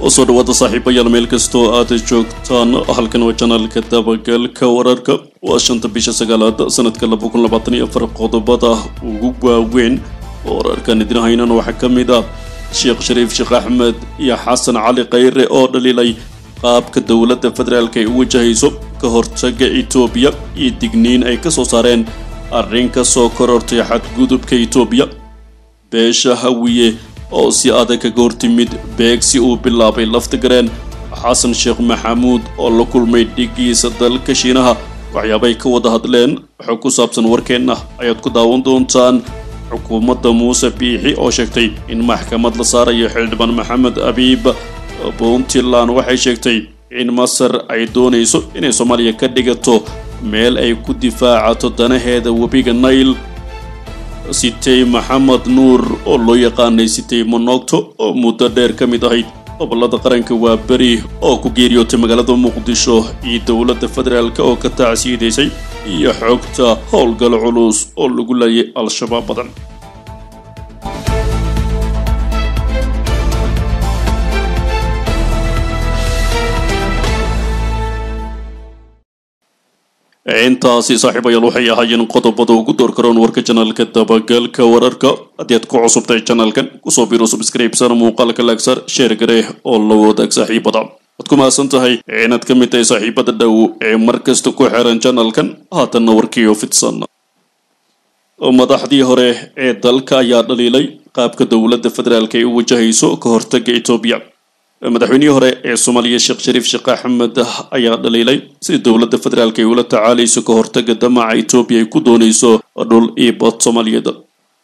oo soo dhowaada saaxiibayaal meel kastoo aad e joogtaan halkan waa janaalka dabagalka wararka waa shanta bisha sagaalaad sanadka laba kun labaatan iyo afar qodobada ugu waaweyn wararkan idin haynaan waxaa ka mid ah sheekh shariif sheekh axmed iyo xasan cali kayre oo dhaliilay qaabka dowladda federaalka ay u wajahayso ka hortaga etoobiya iyo digniin ay ka soo saareen arrin ka soo korortay xadgudubka etoobiya beesha hawiye oo si adag kaga hortimid beegsi uu bilaabay gareen xasan sheekh maxamuud oo la kulmay dhiggiisa dalka shiinaha waxyaabay ka wada hadleen xog ku saabsan warkeenna ayaad ku daawan doontaan xukuumadda muuse biixi oo sheegtay in maxkamad la saarayo xildhibaan maxamed abiib puntland waxay sheegtay in masar ay doonayso inay soomaaliya ka dhigato meel ay ku difaacato danaheeda webiga nail sitey maxamed nuur oo loo yaqaanay sitey monoogto oo muddo dheer ka mid ahayd gobolada qaranka waa beri oo ku geeriyootay magaalada muqdisho iyo dowladda federaalk oo ka tacsiidaysay iyo xogta howlgal culus oo lagu laayay al-shabaab badan intaasi saaxiibayaal waxay ahaayeen qodobada ugu door karoon warka janalka dabagalka wararka haddii aad ku cusubtay janalkan kusoo biro subscribesana muuqaalka laagsar sheer oo la wadaag saaxiibada waad ku mahadsan tahay inaad ka mid tahay saaxiibada dhow ee markasta ku xiran janalkan haatanna warkii oo fidsan madaxdii hore ee dalka ayaa dhaliilay qaabka dowladda federaalka ay u wajahayso ka hortaga etoobiya madaxweynihii hore ee soomaaliya sheekh shariif sheekh axmed ayaa dhaliilay sida dowladda federaalk ay ula tacaalayso ka hortaga damaca etoobiya ay ku doonayso dhul iibad soomaaliyeed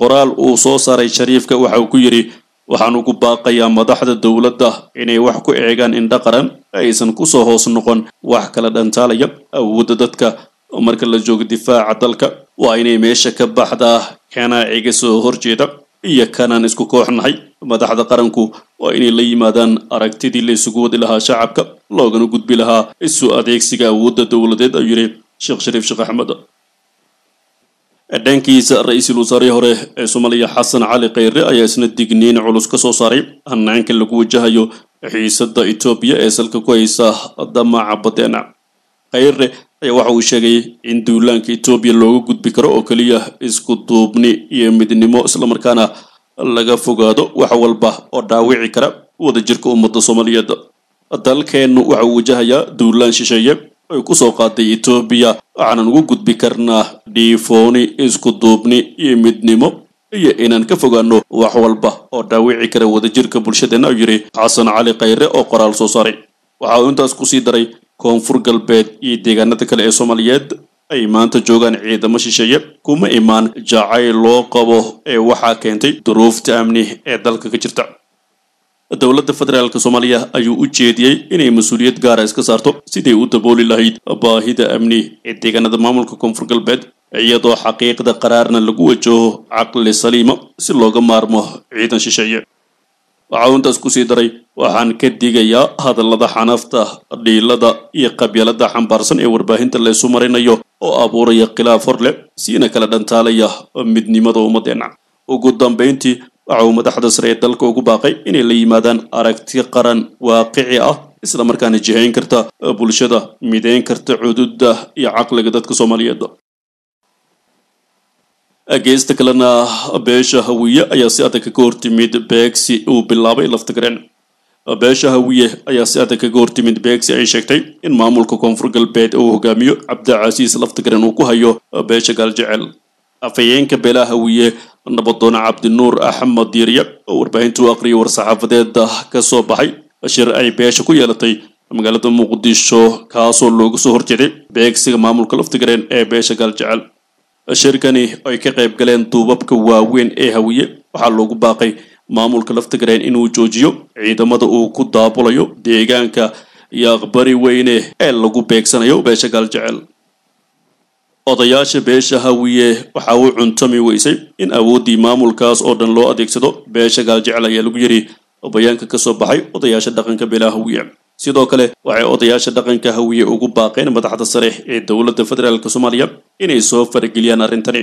qoraal uu soo saaray shariifka waxa uu ku yidhi waxaan ugu baaqayaa madaxda dowladda inay wax ku eegaan indha qaran aysan kusoo hoos noqon wax kala dhantaalaya awoodda dadka marka la joogo difaaca dalka waa inay meesha ka baxdaa kana iga soo horjeeda iyo kanaan isku kooxnahay madaxda qaranku waa inay la yimaadaan aragtidii la isugu wadi lahaa shacabka loogana gudbi lahaa isu adeegsiga awoodda dowladeed ayuu yidhi sheekh shariif sheekh axmed dhankiisa ra-iisul wasaarihii hore ee soomaaliya xasan cali kayre ayaa isna digniin culus ka soo saaray hanaanka lagu wajahayo xiisadda etoobiya ee salka ku haysa damaca badeena kheyre ayaa waxa uu sheegay in duulaanka etoobiya looga gudbi karo oo keliya isku duubni iyo midnimo islamarkaana laga fogaado wax walba oo dhaawici kara wadajirka ummadda soomaaliyeed dalkeennu waxa uu wajahayaa duulaan shisheeye ay soo qaaday etoobiya waxaanan ugu gudbi karnaa dhiifooni isku duubni iyo midnimo iyo inaan ka fogaano wax walba oo dhaawici kara wadajirka bulshadeenna uu yidhi xasan cali khayre oo qoraal soo saaray waxa uu intaas kusii daray koonfur galbeed iyo deegaanada kale ee soomaaliyeed ay maanta joogaan ciidamo shisheeye kuma imaan jacayl loo qabo ee waxaa keentay duruufta amni ee dalka ka jirta dowladda federaalk soomaaliya ayuu u jeediyey inay mas-uuliyad gaara ah iska saarto siday u dabooli lahayd baahida amni ee deegaanada maamulka koonfur galbeed iyadoo xaqiiqda qaraarna lagu wajaho caqli saliima si looga maarmo ciidan shisheeye waxau intaas kusii daray waxaan ka digayaa hadallada xanafta dhiilada iyo qabyalada xambaarsan ee warbaahinta laysu marinayo oo abuuraya khilaaf hor leh siina kala dhantaalaya midnimada ummadeenna ugu dambayntii waxa uu madaxda sare ee dalka ugu baaqay inay la yimaadaan aragti qaran waaqici ah isla markaana jihayn karta bulshada mideyn karta cududa iyo caqliga dadka soomaaliyeed geysta kalena beesha hawiye ayaa si adag kaga hortimid beegsi uu bilaabay laftagareen beesha hawiye ayaa si adag kaga hortimid beegsi ay sheegtay in maamulka koonfur galbeed uu hogaamiyo cabdicasiis laftagaren uu ku hayo beesha gaaljecel afhayeenka beelaha hawiye nabadoona cabdinuur axmed diirya oo warbaahinta u aqriyay war-saxaafadeeda ah, ka soo baxay shir ay beesha ku yeelatay magaalada muqdisho kaasoo looga soo horjeeday beegsiga maamulka laftigareen ee beesha gaaljecel shirkani ay ka qayb galeen duubabka waaweyn ee hawiye waxaa loogu baaqay maamulka laftigreen inuu joojiyo ciidamada uu ku daabulayo deegaanka iyo aqbari weyne ee lagu beegsanayo beesha gaaljecel odayaasha beesha hawiye waxa uu cuntami weysay in awooddii maamulkaas oo dhan loo adeegsado beesha gaaljecel ayaa lagu yidhi bayaanka ka soo baxay odayaasha dhaqanka beelaha hawiye sidoo kale waxay odayaasha dhaqanka hawiye ugu baaqeen madaxda sareex ee dowladda federaalk soomaaliya inay soo farageliyaan arrintani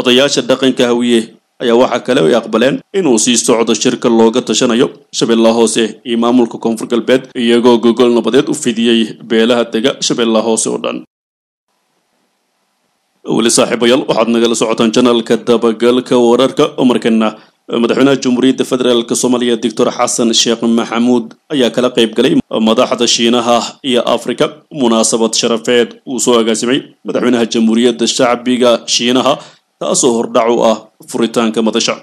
odayaasha dhaqanka hawiye ayaa waxaa kale ay aqbaleen inuu sii socdo shirka looga tashanayo shabeellaha hoose iyo maamulka koonfur galbeed iyagoo gogol nabadeed u fidiyey beelaha dega shabeellaha hoose oo dhan weli saaxiibayaal waxaad nagala socotaan janalka dabagalka wararka oo markana madaxweynaha jamhuuriyadda federaalk soomaaliya doctor xasan sheekh maxamuud ayaa kala qayb galay madaxda shiinaha iyo afrika munaasabad sharafeed uu soo agaasimay madaxweynaha jamhuuriyadda shacbiga shiinaha taasoo hordhac u ah furitaanka madasha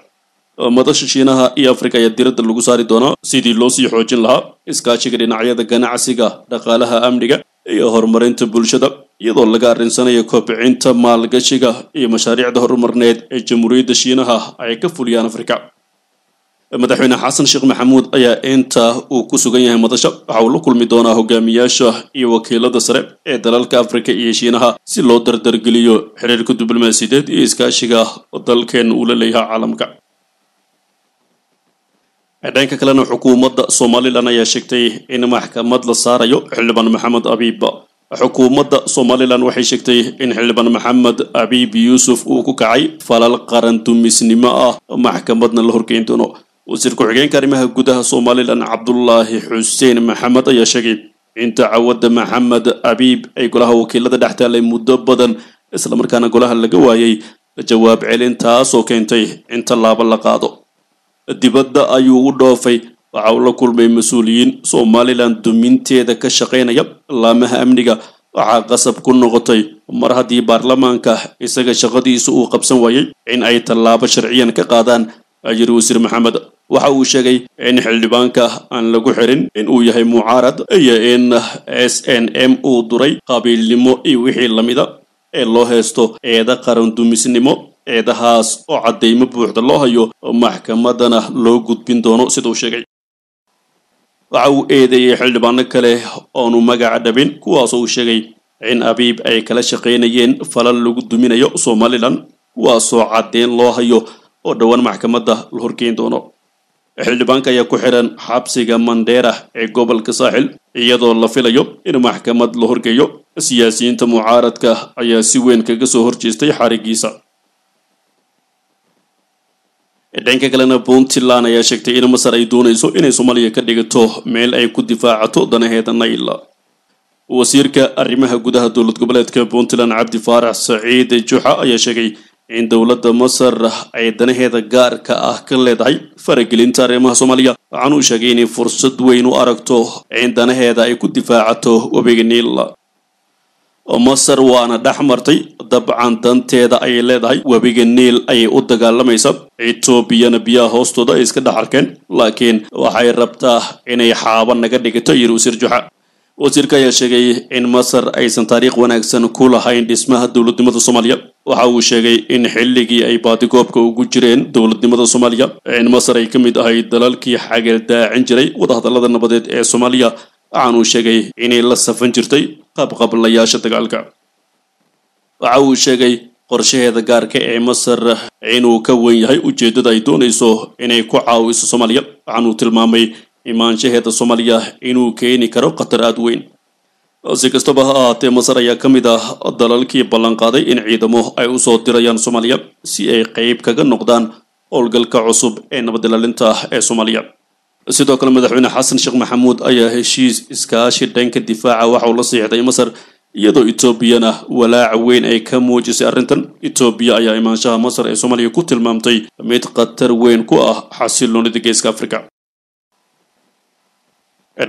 madasha shiinaha iyo afrika ayaa diradda lagu saari doonaa sidii loo sii xoojin lahaa iskaashiga dhinacyada ganacsiga dhaqaalaha amniga iyo horumarinta bulshada iyadoo laga arrinsanayo koobicinta maalgashiga iyo mashaariicda horumarneed ee jamhuuriyadda shiinaha ay ka fuliyaan afrika madaxweyne xasan sheekh maxamuud ayaa inta uu ku sugan yahay madasha waxa uu la kulmi doonaa hogaamiyaasha iyo wakiilada sare ee dalalka afrika iyo shiinaha si loo dardargeliyo xiriirka diblomaasiyadeed iyo iskaashiga dalkeen uu la leeyahay caalamka dhanka kalena xukuumadda somalilan ayaa sheegtay in maxkamad la saarayo xildhibaan maxamed abiib xukuumadda somalilan waxay sheegtay in xildhibaan maxamed abiib yuusuf uu ku kacay falal qarandumisnimo ah maxkamadna la horgeyn doono wasiir ku-xigeenka arrimaha gudaha somalilan cabdulaahi xuseen maxamed ayaa sheegay in dacwadda maxamed abiib ay golaha wakiilada dhex taalay muddo badan islamarkaana golaha laga waayay jawaab celin taasoo keentay in tallaabo la qaado dibadda ayuu u dhoofay waxa uu la kulmay mas-uuliyiin somalilan duminteeda ka shaqaynaya laamaha amniga waxaa qasab ku noqotay mar haddii baarlamaanka isaga shaqadiisa uu qabsan waayay in ay tallaabo sharciyan ka qaadaan ayiri wasiir maxamed waxa uu sheegay in xildhibaanka aan lagu xirin in uu yahay mucaarad iyo in s n m uu duray qabiilnimo iyo wixii lamida ee loo heesto eeda qaran dumisnimo eedahaas oo caddaymo buuxda loo hayo maxkamadana loo gudbin doono sida uu sheegay waxa uu eedeeyey xildhibaano kale oonu magaca dhabin kuwaasoo uu sheegay cin abiib ay kala shaqaynayeen falal lagu duminayo somalilan kuwaasoo caddeyn loo hayo oo dhowaan maxkamadda la horgeyn doono xildhibaanka ayaa ku xidhan xabsiga mandheera ee gobolka saaxil iyadoo la filayo in maxkamad la horgeeyo siyaasiyiinta mucaaradka ayaa si weyn kaga soo horjeestay xarigiisa dhanka kalena puntland ayaa sheegtay in masar ay doonayso inay soomaaliya ka dhigato meel ay ku difaacato danaheeda nayl wasiirka arrimaha gudaha dowlad goboleedka puntland cabdi faarax saciid juxa ayaa sheegay in dowladda masar ay danaheeda gaarka ah ka leedahay faragelinta arrimaha soomaaliya waxaana uu sheegay inay fursad weyn u aragto in danaheeda ay ku difaacato webiga niil masar waana dhex martay dabcan danteeda ayay leedahay webiga niil ayay u dagaalamaysa etoobiyana biyaha hoostooda ay iska dhex arkeen laakiin waxay rabtaa inay xaaba naga dhigato yiri wasiir juxa wasiirka ayaa sheegay in masar aysan taariikh wanaagsan ku lahayn dhismaha dowladnimada soomaaliya waxa uu sheegay in xilligii ay baadigoobka ugu jireen dowladnimada soomaaliya in masar ay ka mid ahayd dalalkii xageeldaacin jiray wadahadallada nabadeed ee soomaaliya waxaanuu sheegay inay la safan jirtay qabqablayaasha dagaalka waxa uu sheegay qorshaheeda gaarka ee masar inuu ka weyn yahay ujeeddada ay doonayso inay ku caawiso soomaaliya waxaanuu tilmaamay imaanshaheeda soomaaliya inuu keeni karo khatar aada weyn si kastaba ha ahaatee masar ayaa ka mid ah dalalkii ballanqaaday in ciidamo ay usoo dirayaan soomaaliya si ay qeyb kaga noqdaan howlgalka cusub ee nabad ilaalinta ee soomaaliya sidoo kale madaxweyne xasan sheekh maxamuud ayaa heshiis iskaashi dhanka difaaca waxa uu la siixday masar iyadoo etoobiyana ah walaac weyn ay ka muujisay arrintan etoobiya ayaa imaanshaha masar ee soomaaliya ku tilmaamtay mid khatar weyn ku ah xasiloonida geeska africa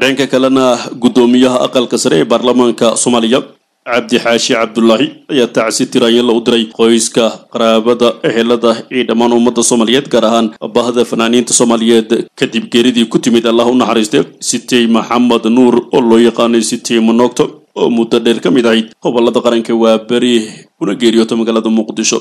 dhanka kalena guddoomiyaha aqalka sare ee baarlamaanka soomaaliya cabdi xaashi cabdulaahi ayaa tacsi tiraya la u diray qoyska qaraabada ehelada ee dhammaan ummadda soomaaliyeed gaar ahaan bahda fanaaniinta soomaaliyeed kadib geeridii ku timid allah u naxariistay sitey maxamed nuur oo loo yaqaanay sitey monogto oo muddo dheer ka mid ahayd gobolada qaranka waa beri kuna geeriyoota magaalada muqdisho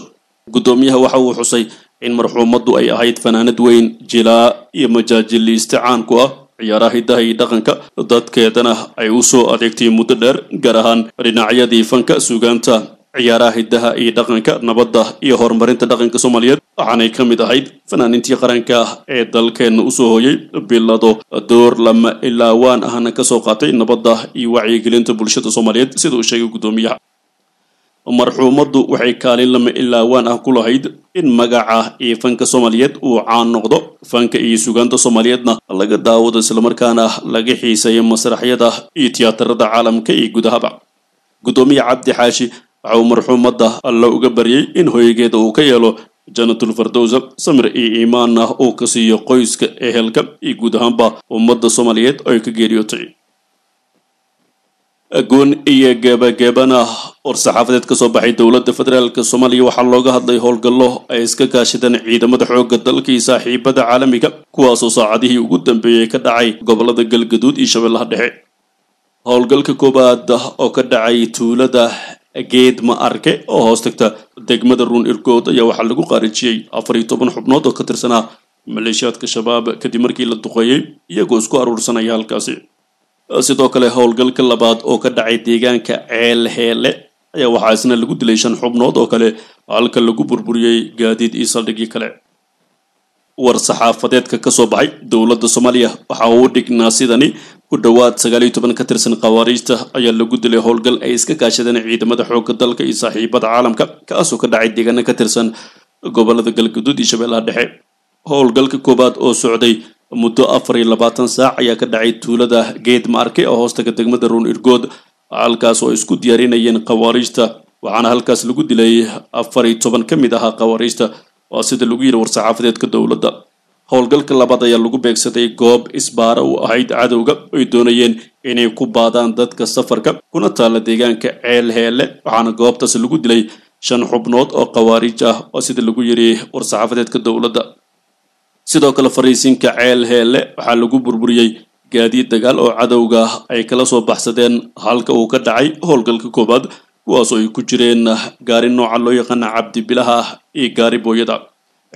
guddoomiyaha waxa uu xusay in marxuumaddu ay ahayd fanaanad weyn jilaa iyo majaajiliiste caan ku ah ciyaaraha hidaha iyo dhaqanka dadkeedana ay u soo adeegtay muddo dheer gaar ahaan dhinacyadii fanka suugaanta ciyaaraha hidaha iyo dhaqanka nabadda iyo horumarinta dhaqanka soomaaliyeed waxaanay ka mid ahayd fanaaniintii qaranka ah ee dalkeenna usoo hooyay bilado door lama ilaawaan ahna kasoo qaatay nabadda iyo wacyigelinta bulshada soomaaliyeed sida uu sheegay guddoomiyaha marxuumaddu waxay kaalin lama ilaawaan ah ku lahayd in magaca ee fanka soomaaliyeed uu caan noqdo fanka iyo sugaanta soomaaliyeedna laga daawado islamarkaana laga xiiseeyo masraxyada iyo tiyaatarada caalamka iyo gudahaba guddoomiye cabdi xaashi waxa uu marxuumadda la uga baryey in hoyageeda uu ka yeelo janatulfardowsa samir iyo iimaanna uu ka siiyo qoyska ehelka iyo guud ahaanba ummadda soomaaliyeed ay ka geeriyootay guun iyo gebagebana war saxaafadeed kasoo baxay dowladda federaalk soomaaliya waxaa looga hadlay howlgallo ay iska kaashadeen ciidamada xoogga dalkii saaxiibada caalamiga kuwaasoo saacadihii ugu dambeeyey ka dhacay gobolada galgaduud iyo shabeellaha dhexe howlgalka koowaad oo ka dhacay tuulada geedma arke oo hoostagta degmada ruun irgood ayaa waxaa lagu qaarijiyey afar iyo toban xubnood oo ka tirsanaa maleeshiyaadka shabaab kadib markii la duqeeyey iyagoo isku aruursanaya halkaasi sidoo kale howlgalka labaad oo ka dhacay deegaanka ceelheele ayaa waxaa isna lagu dilay shan xubnood oo kale halka lagu burburiyey gaadiid iyo saldhigii kale war saxaafadeedka kasoo baxay dowladda soomaaliya waxaa uu dhignaa sidani ku dhowaad sagaal iyo toban ka tirsan khawaariijta ayaa lagu dilay howlgal ay iska kaashadeen ciidamada xoogga dalka iyo saaxiibada caalamka kaasoo ka dhacay deegaana ka tirsan gobolada galgaduud iyo shabeellaha dhexe howlgalka koowaad oo socday muddo afar iyo labaatan saac ayaa ka dhacay tuulada geed maarke oo hoostaga degmada ruun irgood halkaas oo ay isku diyaarinayeen khawaariijta waxaana halkaas lagu dilay afar iyo toban ka mid ahaa khawaariijta waa sida lagu yiri war-saxaafadeedka dowladda howlgalka labaad ayaa lagu beegsaday goob isbaara u ahayd cadowga ay doonayeen inay ku baadaan dadka safarka kuna taalla deegaanka ceel heelle waxaana goobtaas lagu dilay shan xubnood oo khawaariij ah oo sida lagu yiri war-saxaafadeedka dowladda sidoo kale fariisinka ceel heelle waxaa lagu burburiyey gaadiid dagaal oo cadowga ah ay kala soo baxsadeen halka uu ka dhacay howlgalka koowaad kuwaasoo ay ku jireen gaari nooca loo yaqaana cabdibilaha ah iyo gaari booyada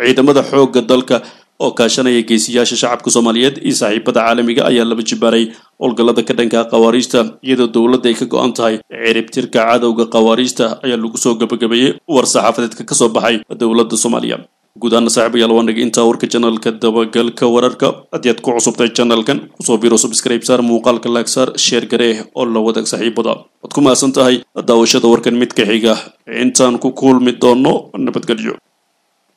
ciidamada xoogga dalka oo kaashanaya geesiyaasha shacabka soomaaliyeed iyo saaxiibada caalamiga ayaa laba jibaaray howlgallada ka dhanka khawaariijta iyadoo dowladda ay ka go-an tahay ciribtirka cadowga khawaariijta ayaa lagu soo gabagabeeyey war saxaafadeedka ka soo baxay dowladda soomaaliya guud ahaan saaxiibaya lawaandhig intaa warka channelka dabagalka wararka haddii aad ku cusubtay channelkan kusoo biro subscribe saar muuqaalka laag saar sheer garee oo la wadaag saaxiibada waad ku mahadsan tahay daawashada warkan mid ka xiga intaan ku kuulmi doono nabadgelyo